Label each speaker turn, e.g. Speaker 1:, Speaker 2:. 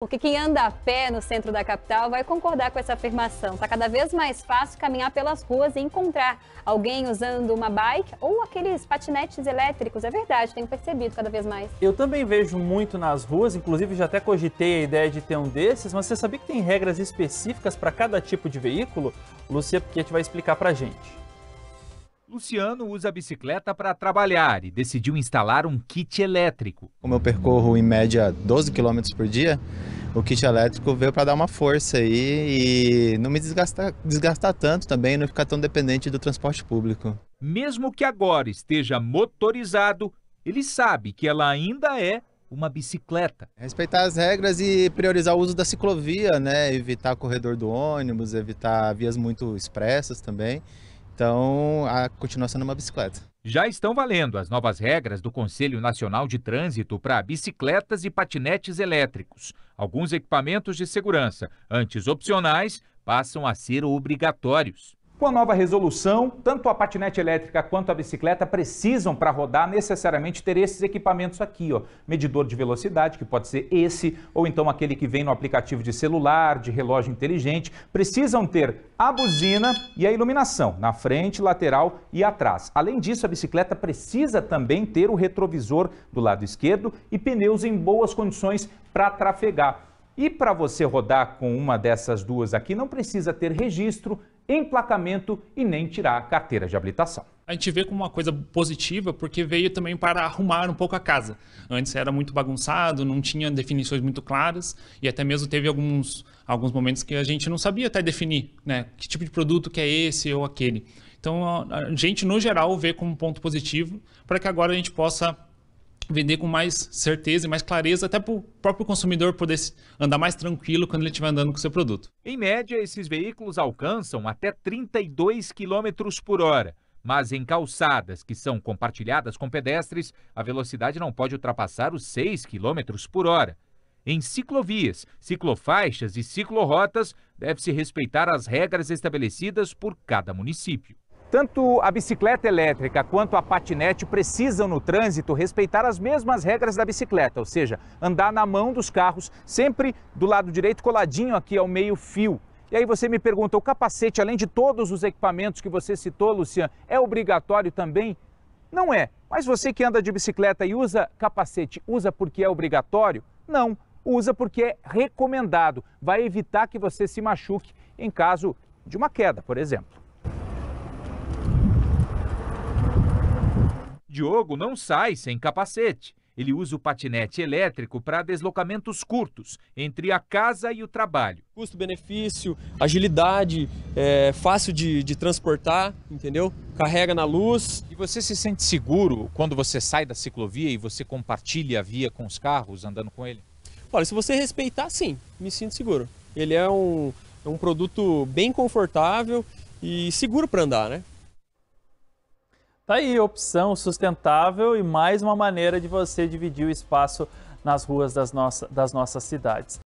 Speaker 1: Porque quem anda a pé no centro da capital vai concordar com essa afirmação. Está cada vez mais fácil caminhar pelas ruas e encontrar alguém usando uma bike ou aqueles patinetes elétricos. É verdade, tenho percebido cada vez mais.
Speaker 2: Eu também vejo muito nas ruas, inclusive já até cogitei a ideia de ter um desses, mas você sabia que tem regras específicas para cada tipo de veículo? Lucia Piquet
Speaker 3: vai explicar para gente. Luciano usa a bicicleta para trabalhar e decidiu
Speaker 1: instalar um kit elétrico. Como eu percorro em média 12 km por dia, o kit elétrico veio para dar uma força aí e não me desgastar, desgastar tanto também, não ficar tão dependente do transporte público.
Speaker 3: Mesmo que agora esteja motorizado, ele sabe que ela ainda é uma bicicleta.
Speaker 1: Respeitar as regras e priorizar o uso da ciclovia, né? Evitar corredor do ônibus, evitar vias muito expressas também. Então, a, continua sendo é uma bicicleta.
Speaker 3: Já estão valendo as novas regras do Conselho Nacional de Trânsito para bicicletas e patinetes elétricos. Alguns equipamentos de segurança, antes opcionais, passam a ser obrigatórios. Com a nova resolução, tanto a patinete elétrica quanto a bicicleta precisam para rodar necessariamente ter esses equipamentos aqui, ó, medidor de velocidade, que pode ser esse ou então aquele que vem no aplicativo de celular, de relógio inteligente, precisam ter a buzina e a iluminação na frente, lateral e atrás. Além disso, a bicicleta precisa também ter o retrovisor do lado esquerdo e pneus em boas condições para trafegar. E para você rodar com uma dessas duas aqui, não precisa ter registro, emplacamento e nem tirar a carteira de habilitação.
Speaker 2: A gente vê como uma coisa positiva porque veio também para arrumar um pouco a casa. Antes era muito bagunçado, não tinha definições muito claras e até mesmo teve alguns, alguns momentos que a gente não sabia até definir né, que tipo de produto que é esse ou aquele. Então a gente, no geral, vê como um ponto positivo para que agora a gente possa vender com mais certeza e mais clareza, até para o próprio consumidor poder andar mais tranquilo quando ele estiver andando com o seu produto.
Speaker 3: Em média, esses veículos alcançam até 32 km por hora. Mas em calçadas que são compartilhadas com pedestres, a velocidade não pode ultrapassar os 6 km por hora. Em ciclovias, ciclofaixas e ciclorotas, deve-se respeitar as regras estabelecidas por cada município. Tanto a bicicleta elétrica quanto a patinete precisam no trânsito respeitar as mesmas regras da bicicleta, ou seja, andar na mão dos carros, sempre do lado direito coladinho aqui ao meio-fio. E aí você me pergunta, o capacete, além de todos os equipamentos que você citou, Lucian, é obrigatório também? Não é. Mas você que anda de bicicleta e usa capacete, usa porque é obrigatório? Não, usa porque é recomendado. Vai evitar que você se machuque em caso de uma queda, por exemplo. Diogo não sai sem capacete. Ele usa o patinete elétrico para deslocamentos curtos entre a casa e o trabalho. Custo-benefício, agilidade, é fácil de, de transportar, entendeu? Carrega na luz. E você se sente seguro quando você sai da ciclovia e você compartilha a via com os carros andando com ele? Olha, se você respeitar, sim, me sinto seguro. Ele é um, é um produto bem confortável
Speaker 2: e seguro para andar, né? Tá aí, opção sustentável e mais uma maneira de você dividir o espaço nas ruas das, nossa, das nossas cidades.